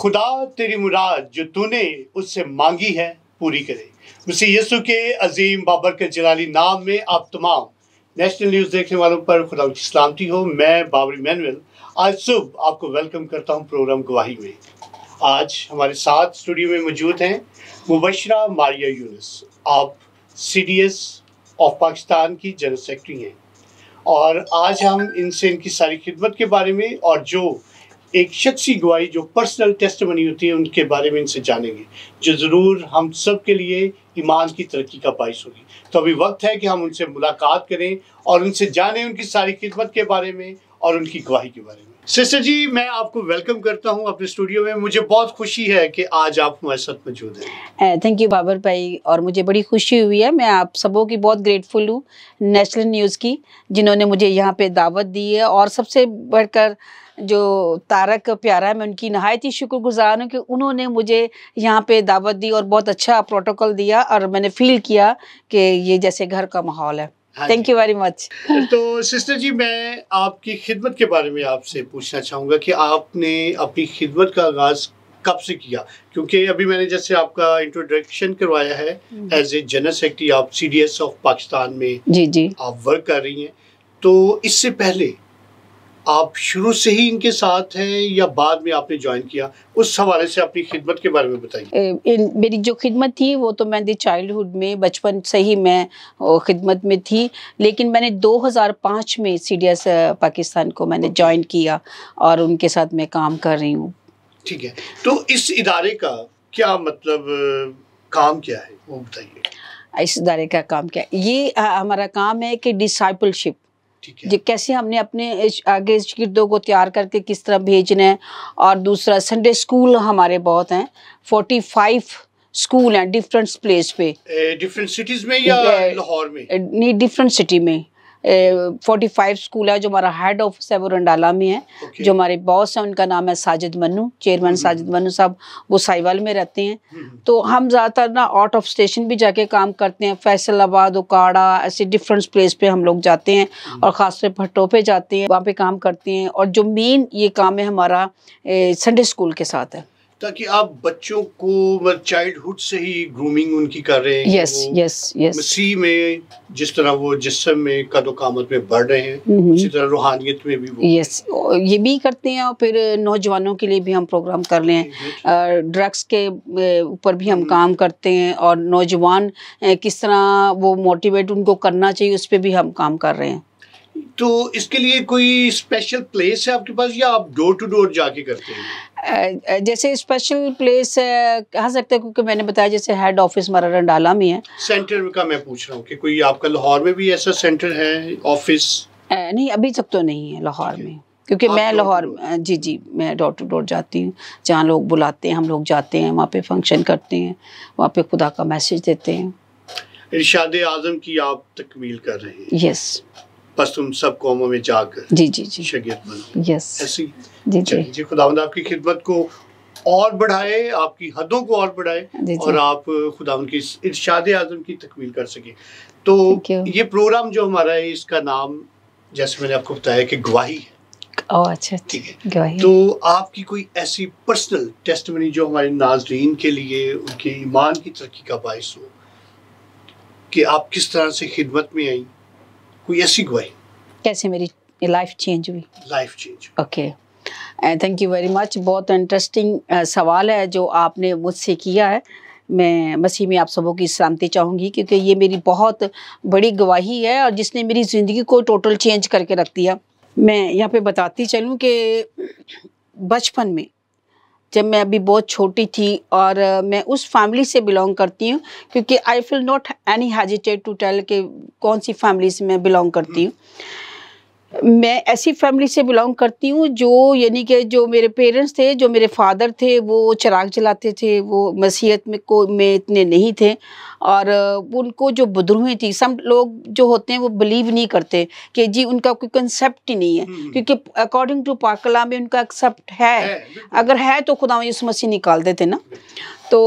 खुदा तेरी मुराद जो तूने उससे मांगी है पूरी करे उसी यसु के अजीम बाबर के जलाली नाम में आप तमाम नेशनल न्यूज़ देखने वालों पर खुदा की सलामती हो मैं बाबरी मैनुअल आज सुबह आपको वेलकम करता हूं प्रोग्राम गवाही में आज हमारे साथ स्टूडियो में मौजूद हैं मुबशरा मारिया यूनिस आप सी ऑफ पाकिस्तान की जनरल सेक्रेटरी हैं और आज हम इनसे इनकी सारी खिदमत के बारे में और जो एक शख्सी गवाही जो पर्सनल टेस्ट बनी होती है उनके बारे में इनसे जानेंगे जो ज़रूर हम सब के लिए ईमान की तरक्की का बायस होगी तो अभी वक्त है कि हम उनसे मुलाकात करें और उनसे जानें उनकी सारी खिदमत के बारे में और उनकी गवाही के बारे में सिस्टर जी मैं आपको वेलकम करता हूं अपने स्टूडियो में मुझे बहुत खुशी है कि आज आप हमारे साथ मौजूद हैं थैंक यू बाबर भाई और मुझे बड़ी खुशी हुई है मैं आप सबों की बहुत ग्रेटफुल हूँ नेशनल न्यूज़ की जिन्होंने मुझे यहाँ पे दावत दी है और सबसे बढ़कर जो तारक प्यारा है मैं उनकी नहायत ही शुक्र गुजार हूँ कि उन्होंने मुझे यहाँ पे दावत दी और बहुत अच्छा प्रोटोकॉल दिया और मैंने फील किया कि ये जैसे घर का माहौल है थैंक यू वेरी मच तो सिस्टर जी मैं आपकी खिदमत के बारे में आपसे पूछना चाहूँगा कि आपने अपनी खिदमत का आगाज़ कब से किया क्योंकि अभी मैंने जैसे आपका इंट्रोडक्शन करवाया है एज ए जनरल सेक्रेटरी आप C D S of Pakistan में जी जी आप वर्क कर रही हैं तो इससे पहले आप शुरू से ही इनके साथ हैं या बाद में आपने ज्वाइन किया उस हवाले से अपनी खिदमत के बारे में बताइए मेरी जो खिदमत थी वो तो मैंने चाइल्डहुड में बचपन से ही मैं खिदमत में थी लेकिन मैंने 2005 में सी पाकिस्तान को मैंने ज्वाइन किया और उनके साथ मैं काम कर रही हूँ ठीक है तो इस इदारे का क्या मतलब काम क्या है वो बताइए इस इदारे का काम क्या ये हमारा काम है कि डिसाइपलशिप है कैसे हमने अपने आगे शगिर्दों को तैयार करके किस तरह भेजना है और दूसरा संडे स्कूल हमारे बहुत हैं फोर्टी फाइव स्कूल हैं डिफरेंट प्लेस पे डिफरेंट सिटीज में या लाहौर में नहीं डिफरेंट सिटी में 45 फाइव स्कूल है जो हमारा हेड ऑफिस है वो रंडाला में है okay. जो हमारे बॉस हैं उनका नाम है साजिद मनु चेयरमैन हम्म, साजिद हम्म। मनु साहब वो साहिवाल में रहते हैं हम्म, तो हम ज़्यादातर ना आउट ऑफ स्टेशन भी जाके काम करते हैं फैसलाबाद उकाड़ा ऐसे डिफरेंट प्लेस पे हम लोग जाते हैं और ख़ास तौर पर जाते हैं वहाँ पे काम करते हैं और जो मेन ये काम है हमारा संडे स्कूल के साथ है ताकि आप बच्चों को चाइल्डहुड मतलब से ही ग्रूमिंग उनकी कर रहे हैं यस यस यस मसीह में जिस तरह वो जिसम में कदोकामत में बढ़ रहे हैं उसी तरह रूहानियत में भी यस yes, ये भी करते हैं और फिर नौजवानों के लिए भी हम प्रोग्राम कर रहे हैं ड्रग्स के ऊपर भी हम हम्म। काम करते हैं और नौजवान किस तरह वो मोटिवेट उनको करना चाहिए उस पर भी हम काम कर रहे हैं तो इसके लिए कोई स्पेशल प्लेस है आपके पास या आप डोर टू डोर जाके करते हैं जैसे स्पेशल प्लेस कह सकते हैं क्योंकि मैंने बताया जैसे हेड ऑफिस हमारा रंडाला में है सेंटर का मैं पूछ रहा हूँ कि कोई आपका लाहौर में भी ऐसा सेंटर है ऑफिस नहीं अभी तक तो नहीं है लाहौर में क्योंकि मैं लाहौर तो- जी जी मैं डोर टू डोर जाती हूँ जहाँ लोग बुलाते हैं हम लोग जाते हैं वहाँ पे फंक्शन करते हैं वहाँ पे खुदा का मैसेज देते हैं इरशाद आज़म की आप तकमील कर रहे हैं यस yes. बस तुम सब कौमों में जाकर जी जी जी शगीत बनो यस ऐसी जी जी जी खुदावंद आपकी खिदमत को और बढ़ाए आपकी हदों को और बढ़ाए और आप खुदावंद की इरशाद आजम की तकमील कर सके तो ये प्रोग्राम जो हमारा है इसका नाम जैसे मैंने आपको बताया कि गवाही है ओ अच्छा, अच्छा। ठीक है गवाही तो आपकी कोई ऐसी पर्सनल टेस्टमनी जो हमारे नाजरीन के लिए उनके ईमान की तरक्की का बायस हो कि आप किस तरह से खिदमत में आई कोई ऐसी गवाही कैसे मेरी लाइफ चेंज हुई life change okay thank you very much बहुत इंटरेस्टिंग uh, सवाल है जो आपने मुझसे किया है मैं मसीह में आप सबों की सलामती चाहूँगी क्योंकि ये मेरी बहुत बड़ी गवाही है और जिसने मेरी ज़िंदगी को टोटल चेंज करके रख दिया मैं यहाँ पे बताती चलूँ कि बचपन में जब मैं अभी बहुत छोटी थी और मैं उस फैमिली से बिलोंग करती हूँ क्योंकि I feel not any hesitate to tell के कौन सी फैमिली से मैं बिलोंग करती हम्म। हूँ मैं ऐसी फैमिली से बिलोंग करती हूँ जो यानी कि जो मेरे पेरेंट्स थे जो मेरे फादर थे वो चराग जलाते थे वो मसीहत में को में इतने नहीं थे और उनको जो बदरूहें थी सब लोग जो होते हैं वो बिलीव नहीं करते कि जी उनका कोई कंसेप्ट ही नहीं है हम्म, हम्म। क्योंकि अकॉर्डिंग टू पाकला में उनका एक्सेप्ट है अगर है तो खुदा यसु मसीह निकाल देते ना तो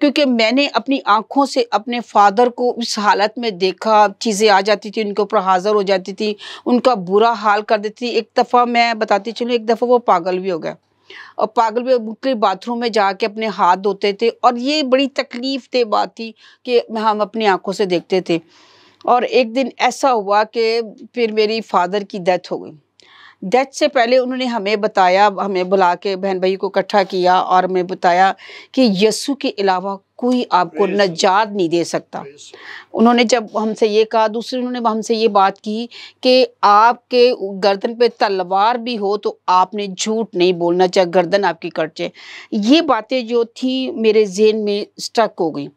क्योंकि मैंने अपनी आँखों से अपने फादर को उस हालत में देखा चीज़ें आ जाती थी उनके ऊपर हाजिर हो जाती थी उनका बुरा हाल कर देती थी एक दफ़ा मैं बताती चलूँ एक दफ़ा वो पागल भी हो गया और पागल भी मुख्य बाथरूम में जाके अपने हाथ धोते थे और ये बड़ी तकलीफ दे बात थी कि हम अपनी आँखों से देखते थे और एक दिन ऐसा हुआ कि फिर मेरी फादर की डेथ हो गई डेथ से पहले उन्होंने हमें बताया हमें बुला के बहन भाई को इकट्ठा किया और हमें बताया कि यसु के अलावा कोई आपको नजात नहीं दे सकता उन्होंने जब हमसे ये कहा दूसरी उन्होंने हमसे ये बात की कि आपके गर्दन पे तलवार भी हो तो आपने झूठ नहीं बोलना चाहे गर्दन आपकी कट जाए ये बातें जो थी मेरे जेन में स्टक हो गई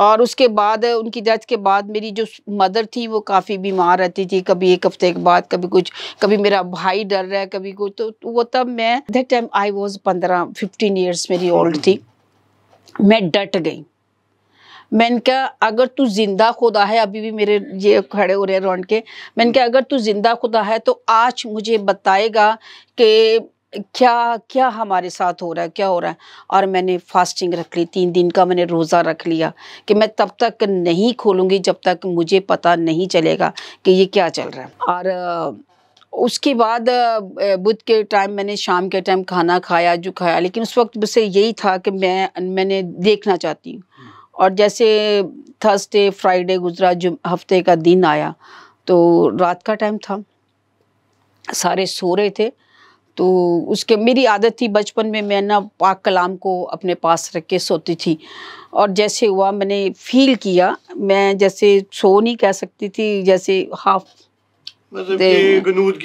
और उसके बाद उनकी डेथ के बाद मेरी जो मदर थी वो काफ़ी बीमार रहती थी कभी एक हफ्ते के बाद कभी कुछ कभी मेरा भाई डर रहा है कभी कुछ तो, तो वो तब मैं दैट टाइम आई वाज पंद्रह फिफ्टीन इयर्स मेरी ओल्ड थी मैं डट गई मैंने कहा अगर तू जिंदा खुदा है अभी भी मेरे ये खड़े हो रहे हैं रौन के मैंने कहा अगर तू जिंदा खुदा है तो आज मुझे बताएगा कि क्या क्या हमारे साथ हो रहा है क्या हो रहा है और मैंने फास्टिंग रख ली तीन दिन का मैंने रोज़ा रख लिया कि मैं तब तक नहीं खोलूँगी जब तक मुझे पता नहीं चलेगा कि ये क्या चल रहा है और उसके बाद बुध के टाइम मैंने शाम के टाइम खाना खाया जो खाया लेकिन उस वक्त मुझसे यही था कि मैं मैंने देखना चाहती हूँ और जैसे थर्सडे फ्राइडे गुजरा जो हफ्ते का दिन आया तो रात का टाइम था सारे सो रहे थे तो उसके मेरी आदत थी बचपन में मैं ना पाक कलाम को अपने पास रख के सोती थी और जैसे हुआ मैंने फील किया मैं जैसे सो नहीं कह सकती थी जैसे हाफ मतलब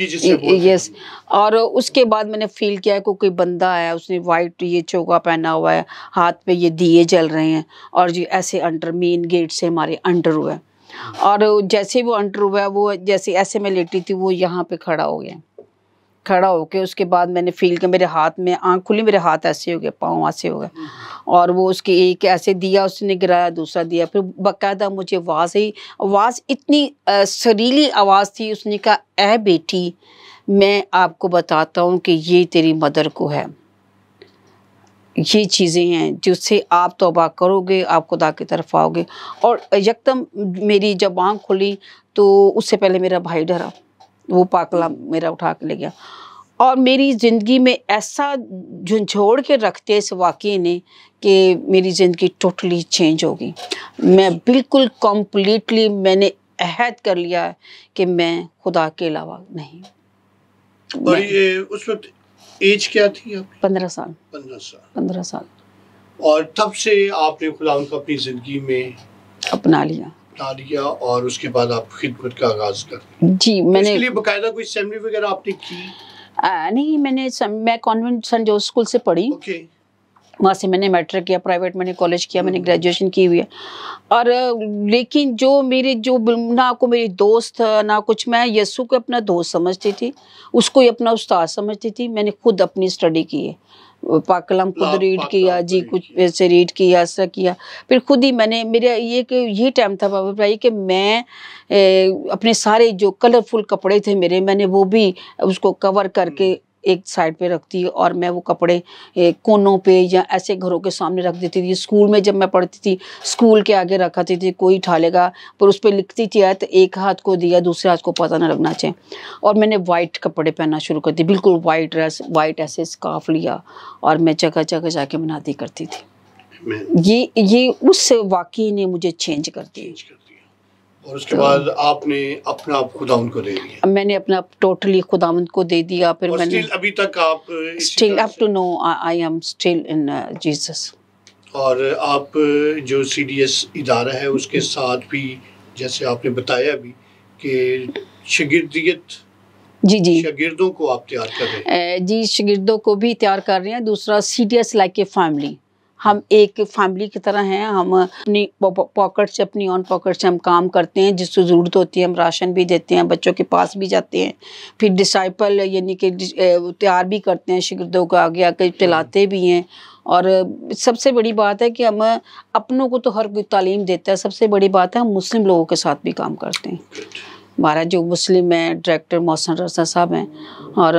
यस और उसके बाद मैंने फील किया को कोई बंदा आया उसने वाइट ये चौका पहना हुआ है हाथ पे ये दिए जल रहे हैं और जो ऐसे अंडर मेन गेट से हमारे अंडर हुआ है और जैसे वो अंडर हुआ है वो जैसे ऐसे में लेटी थी वो यहाँ पे खड़ा हो गया खड़ा होके उसके बाद मैंने फील किया मेरे हाथ में आँख खुली मेरे हाथ ऐसे हो गए पाँव ऐसे हो गए और वो उसके एक ऐसे दिया उसने गिराया दूसरा दिया फिर बाकायदा मुझे आवाज़ ही आवाज़ इतनी सरीली आवाज़ थी उसने कहा ऐ बेटी मैं आपको बताता हूँ कि ये तेरी मदर को है ये चीज़ें हैं जिससे आप तोबा करोगे आप खुदा की तरफ आओगे और यकदम मेरी जब आँख खुली तो उससे पहले मेरा भाई डरा वो पाकला मेरा उठा के ले गया और मेरी ज़िंदगी में ऐसा झुंझोड़ के रखते इस वाक़े ने कि मेरी ज़िंदगी टोटली चेंज होगी मैं बिल्कुल कम्प्लीटली मैंने अहद कर लिया है कि मैं खुदा के अलावा नहीं और ये उस वक्त एज क्या थी पंद्रह साल पंद्रह साल पंद्रह साल और तब से आपने खुदा को अपनी ज़िंदगी में अपना लिया अपना लिया और उसके बाद आप खिदमत का आगाज कर जी मैंने तो इसके लिए बकायदा कोई सेमिनरी वगैरह आपने की आ, नहीं मैंने सम, मैं कॉन्वेंट सन जो स्कूल से पढ़ी okay. वहाँ से मैंने मैट्रिक किया प्राइवेट मैंने कॉलेज किया मैंने ग्रेजुएशन हम्म। की हुई है और लेकिन जो मेरे जो ना को मेरे दोस्त ना कुछ मैं यस्सू को अपना दोस्त समझती थी उसको ही अपना उस्ताद समझती थी मैंने खुद अपनी स्टडी की है पाकलम खुद रीड किया जी कुछ से रीड किया ऐसा किया फिर खुद ही मैंने मेरा ये कि यही टाइम था बाबा भाई कि मैं ए, अपने सारे जो कलरफुल कपड़े थे मेरे मैंने वो भी उसको कवर हम्म। करके एक साइड पे रखती और मैं वो कपड़े कोनों पे या ऐसे घरों के सामने रख देती थी स्कूल में जब मैं पढ़ती थी स्कूल के आगे रखाती थी कोई उठा लेगा पर उस पर लिखती थी तो एक हाथ को दिया दूसरे हाथ को पता ना लगना चाहिए और मैंने वाइट कपड़े पहनना शुरू कर दिए बिल्कुल वाइट ड्रेस वाइट ऐसे स्काफ लिया और मैं जगह जगह जाके मनाती करती थी ये ये उस वाकई ने मुझे चेंज कर दिया और उसके तो, बाद आपने अपना आप खुदा उनको दे दिया मैंने अपना टोटली खुदा उनको दे दिया फिर मैंने स्टिल अभी तक आप still up to no I am still in Jesus और आप जो सीडीएस इदारा है उसके साथ भी जैसे आपने बताया अभी कि शगिर्दियत जी जी शगिर्दों को आप तैयार कर रहे हैं जी शगिर्दों को भी तैयार कर रहे हैं दूसरा सीडीएस लाइक ए फैमिली हम एक फैमिली की तरह हैं हम अपनी पॉकेट से अपनी ऑन पॉकेट से हम काम करते हैं जिससे ज़रूरत होती है हम राशन भी देते हैं बच्चों के पास भी जाते हैं फिर डिसाइपल यानी कि तैयार भी करते हैं शिगरदों का आगे आके हम्म। चलाते भी हैं और सबसे बड़ी बात है कि हम अपनों को तो हर कोई तालीम देता है सबसे बड़ी बात है हम मुस्लिम लोगों के साथ भी काम करते हैं हमारा जो मुस्लिम है डायरेक्टर मोहसन रसा साहब हैं और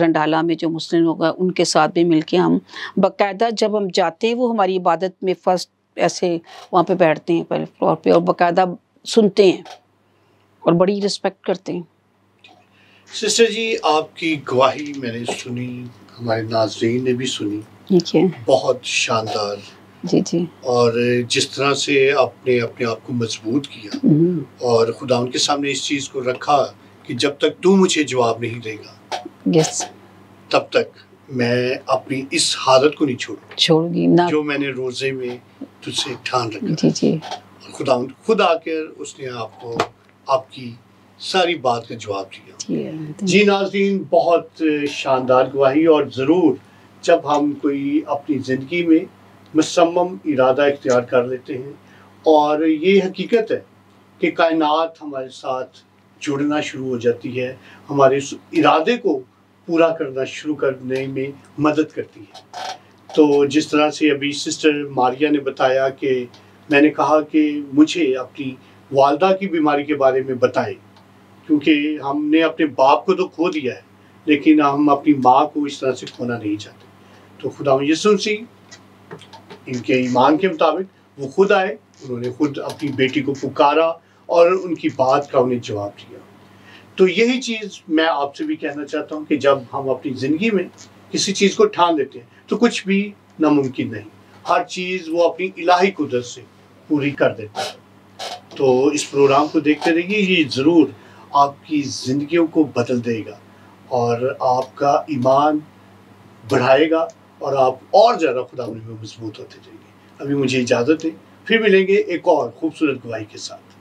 रंडाला में जो मुस्लिम हैं उनके साथ भी मिलके हम बकायदा जब हम जाते हैं वो हमारी इबादत में फर्स्ट ऐसे वहाँ पे बैठते हैं पहले फ्लोर पे और बाकायदा सुनते हैं और बड़ी रिस्पेक्ट करते हैं सिस्टर जी आपकी गवाही मैंने सुनी हमारे नाजरीन ने भी सुनी ठीक है बहुत शानदार जी जी और जिस तरह से आपने अपने आप को मजबूत किया हम्म। और खुदा उनके सामने इस चीज़ को रखा कि जब तक तू मुझे जवाब नहीं देगा यस तब तक मैं अपनी इस हालत को नहीं छोड़ छोड़ूंगी ना जो मैंने रोजे में तुझसे ठान रखा जी जी खुदा खुद आकर उसने आपको आपकी सारी बात का जवाब दिया जी नाजीन बहुत शानदार गवाही और ज़रूर जब हम कोई अपनी ज़िंदगी में मसम्म इरादा इख्तियार कर लेते हैं और ये हकीकत है कि कायनात हमारे साथ जुड़ना शुरू हो जाती है हमारे उस इरादे को पूरा करना शुरू करने में मदद करती है तो जिस तरह से अभी सिस्टर मारिया ने बताया कि मैंने कहा कि मुझे अपनी वालदा की बीमारी के बारे में बताएं क्योंकि हमने अपने बाप को तो खो दिया है लेकिन हम अपनी माँ को इस तरह से खोना नहीं चाहते तो खुदा सिंह इनके ईमान के मुताबिक वो खुद आए उन्होंने खुद अपनी बेटी को पुकारा और उनकी बात का उन्हें जवाब दिया तो यही चीज़ मैं आपसे भी कहना चाहता हूँ कि जब हम अपनी ज़िंदगी में किसी चीज़ को ठान लेते हैं तो कुछ भी नामुमकिन नहीं हर चीज़ वो अपनी इलाही कुदरत से पूरी कर देता है तो इस प्रोग्राम को देखते रहिए ये ज़रूर आपकी ज़िंदगियों को बदल देगा और आपका ईमान बढ़ाएगा और आप और ज़्यादा खुदा में मजबूत होते जाएंगे अभी मुझे इजाज़त है फिर मिलेंगे एक और खूबसूरत गवाही के साथ